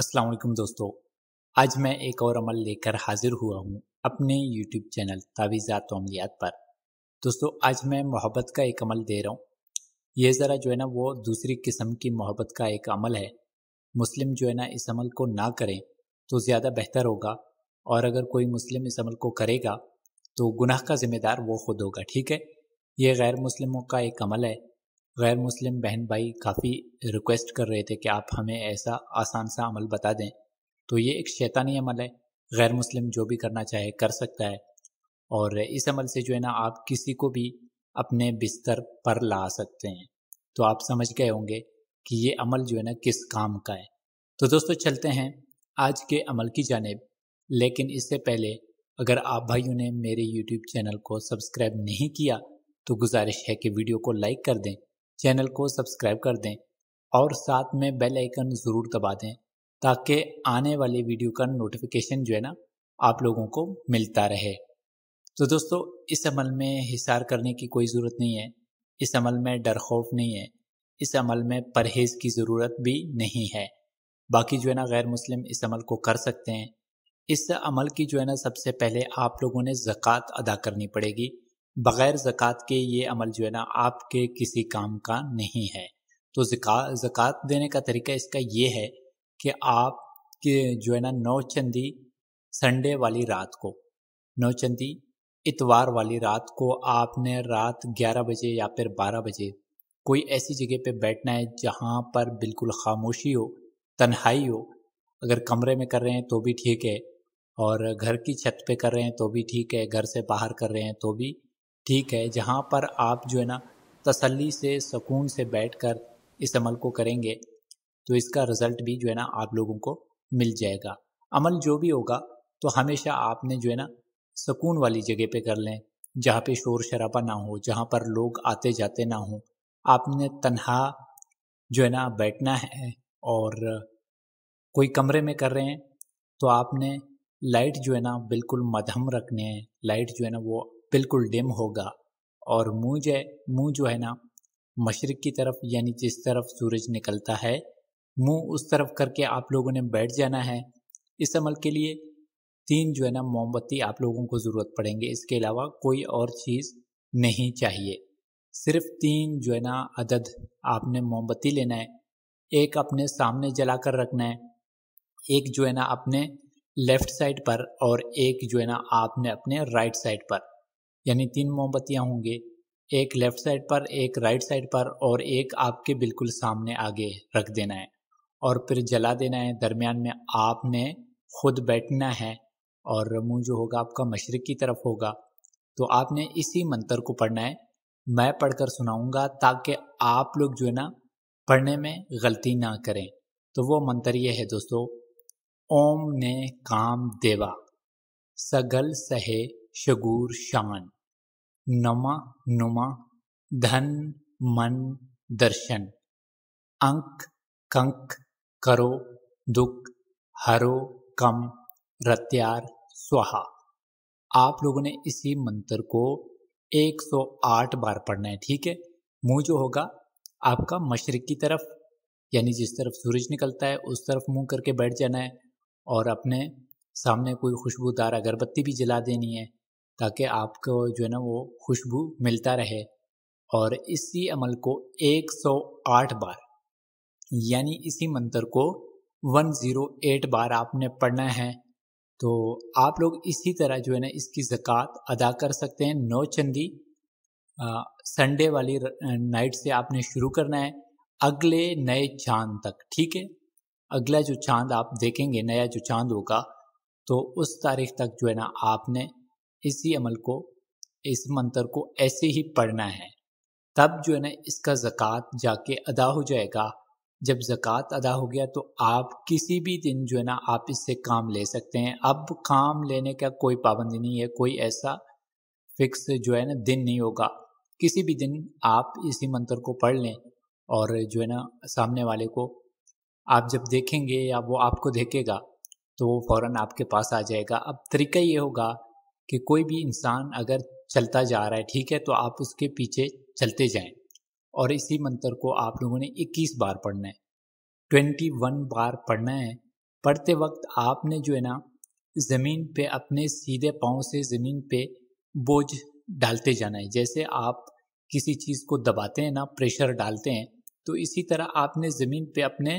असलम दोस्तों आज मैं एक और अमल लेकर हाजिर हुआ हूँ अपने यूट्यूब चैनल तावीज़ात अमलियात पर दोस्तों आज मैं मोहब्बत का एक अमल दे रहा हूँ यह ज़रा जो है ना वो दूसरी किस्म की मोहब्बत का एक अमल है मुस्लिम जो है ना इस अमल को ना करें तो ज़्यादा बेहतर होगा और अगर कोई मुस्लिम इस अमल को करेगा तो गुनाह का ज़िम्मेदार वो खुद होगा ठीक है ये गैर मुस्लिमों का एक अमल है गैर मुस्लिम बहन भाई काफ़ी रिक्वेस्ट कर रहे थे कि आप हमें ऐसा आसान सा अमल बता दें तो ये एक शैतानी अमल है गैर मुस्लिम जो भी करना चाहे कर सकता है और इस अमल से जो है ना आप किसी को भी अपने बिस्तर पर ला सकते हैं तो आप समझ गए होंगे कि ये अमल जो है ना किस काम का है तो दोस्तों चलते हैं आज के अमल की जानब लेकिन इससे पहले अगर आप भाइयों ने मेरे यूट्यूब चैनल को सब्सक्राइब नहीं किया तो गुजारिश है कि वीडियो को लाइक कर दें चैनल को सब्सक्राइब कर दें और साथ में बेल आइकन ज़रूर दबा दें ताकि आने वाले वीडियो का नोटिफिकेशन जो है ना आप लोगों को मिलता रहे तो दोस्तों इस अमल में हिसार करने की कोई ज़रूरत नहीं है इस अमल में डर खौफ नहीं है इस अमल में परहेज़ की ज़रूरत भी नहीं है बाकी जो है ना गैर मुस्लिम इस अमल को कर सकते हैं इस अमल की जो है ना सबसे पहले आप लोगों ने ज़क़़त अदा करनी पड़ेगी बग़ैर ज़क़़त के ये अमल जो है ना आपके किसी काम का नहीं है तो ज़क़़त देने का तरीका इसका ये है कि आप के जो है ना नौचंदी संडे वाली रात को नौचंदी इतवार वाली रात को आपने रात 11 बजे या फिर 12 बजे कोई ऐसी जगह पे बैठना है जहाँ पर बिल्कुल खामोशी हो तन्हाई हो अगर कमरे में कर रहे हैं तो भी ठीक है और घर की छत पे कर रहे हैं तो भी ठीक है घर से बाहर कर रहे हैं तो भी ठीक है जहाँ पर आप जो है ना तसल्ली से सुकून से बैठकर इस अमल को करेंगे तो इसका रिज़ल्ट भी जो है ना आप लोगों को मिल जाएगा अमल जो भी होगा तो हमेशा आपने जो है ना सुकून वाली जगह पे कर लें जहाँ पे शोर शराबा ना हो जहाँ पर लोग आते जाते ना हो आपने तन्हा जो है ना बैठना है और कोई कमरे में कर रहे हैं तो आपने लाइट जो है ना बिल्कुल मध्यम रखने हैं लाइट जो है ना वो बिल्कुल डिम होगा और मुँह जो मुँह जो है ना मशरक़ की तरफ यानी जिस तरफ सूरज निकलता है मुंह उस तरफ करके आप लोगों ने बैठ जाना है इस अमल के लिए तीन जो है ना मोमबत्ती आप लोगों को ज़रूरत पड़ेंगे इसके अलावा कोई और चीज़ नहीं चाहिए सिर्फ तीन जो है ना अदद आपने मोमबत्ती लेना है एक अपने सामने जला कर रखना है एक जो है ना अपने लेफ़्ट साइड पर और एक जो है ना आपने अपने राइट साइड पर यानी तीन मोमबत्तियाँ होंगे एक लेफ्ट साइड पर एक राइट साइड पर और एक आपके बिल्कुल सामने आगे रख देना है और फिर जला देना है दरमियान में आपने खुद बैठना है और मुँह जो होगा आपका मशरक़ की तरफ होगा तो आपने इसी मंत्र को पढ़ना है मैं पढ़कर सुनाऊंगा ताकि आप लोग जो है ना पढ़ने में गलती ना करें तो वो मंत्र ये है दोस्तों ओम ने काम देवा सगल सहे शगूर शान नमा नुमा धन मन दर्शन अंक कंक करो दुख हरो कम रत्यार स्वाहा आप लोगों ने इसी मंत्र को 108 बार पढ़ना है ठीक है मुंह जो होगा आपका मशरक की तरफ यानी जिस तरफ सूरज निकलता है उस तरफ मुंह करके बैठ जाना है और अपने सामने कोई खुशबूदार अगरबत्ती भी जला देनी है ताकि आपको जो है ना वो खुशबू मिलता रहे और इसी अमल को 108 बार यानी इसी मंत्र को 108 बार आपने पढ़ना है तो आप लोग इसी तरह जो है ना इसकी ज़क़़त अदा कर सकते हैं नौ चंदी संडे वाली नाइट से आपने शुरू करना है अगले नए चांद तक ठीक है अगला जो चांद आप देखेंगे नया जो चांद होगा तो उस तारीख तक जो है ना आपने इसी अमल को इस मंत्र को ऐसे ही पढ़ना है तब जो है ना इसका ज़क़़त जाके अदा हो जाएगा जब ज़क़़त अदा हो गया तो आप किसी भी दिन जो है ना आप इससे काम ले सकते हैं अब काम लेने का कोई पाबंदी नहीं है कोई ऐसा फिक्स जो है ना दिन नहीं होगा किसी भी दिन आप इसी मंत्र को पढ़ लें और जो है ना सामने वाले को आप जब देखेंगे या वो आपको देखेगा तो वो फ़ौर आपके पास आ जाएगा अब तरीका ये होगा कि कोई भी इंसान अगर चलता जा रहा है ठीक है तो आप उसके पीछे चलते जाएं और इसी मंत्र को आप लोगों ने 21 बार पढ़ना है 21 बार पढ़ना है पढ़ते वक्त आपने जो है ना ज़मीन पे अपने सीधे पाँव से ज़मीन पे बोझ डालते जाना है जैसे आप किसी चीज़ को दबाते हैं ना प्रेशर डालते हैं तो इसी तरह आपने ज़मीन पे अपने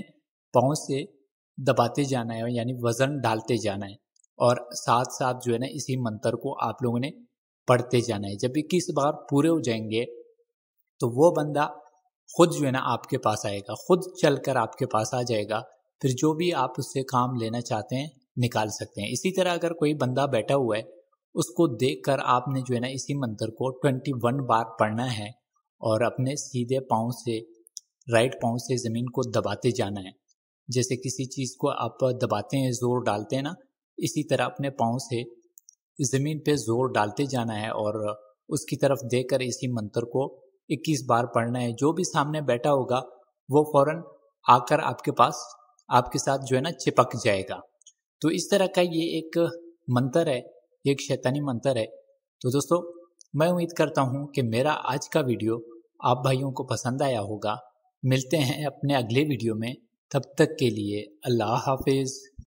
पाँव से दबाते जाना है यानी वज़न डालते जाना है और साथ साथ जो है ना इसी मंत्र को आप लोगों ने पढ़ते जाना है जब इक्कीस बार पूरे हो जाएंगे तो वो बंदा खुद जो है ना आपके पास आएगा खुद चलकर आपके पास आ जाएगा फिर जो भी आप उससे काम लेना चाहते हैं निकाल सकते हैं इसी तरह अगर कोई बंदा बैठा हुआ है उसको देख कर आपने जो है ना इसी मंत्र को ट्वेंटी वन बार पढ़ना है और अपने सीधे पाँव से राइट पाँव से ज़मीन को दबाते जाना है जैसे किसी चीज़ को आप दबाते हैं ज़ोर डालते हैं ना इसी तरह अपने पाँव से ज़मीन पे जोर डालते जाना है और उसकी तरफ देकर इसी मंत्र को 21 बार पढ़ना है जो भी सामने बैठा होगा वो फौरन आकर आपके पास आपके साथ जो है ना चिपक जाएगा तो इस तरह का ये एक मंत्र है एक शैतानी मंत्र है तो दोस्तों मैं उम्मीद करता हूँ कि मेरा आज का वीडियो आप भाइयों को पसंद आया होगा मिलते हैं अपने अगले वीडियो में तब तक के लिए अल्लाह हाफिज़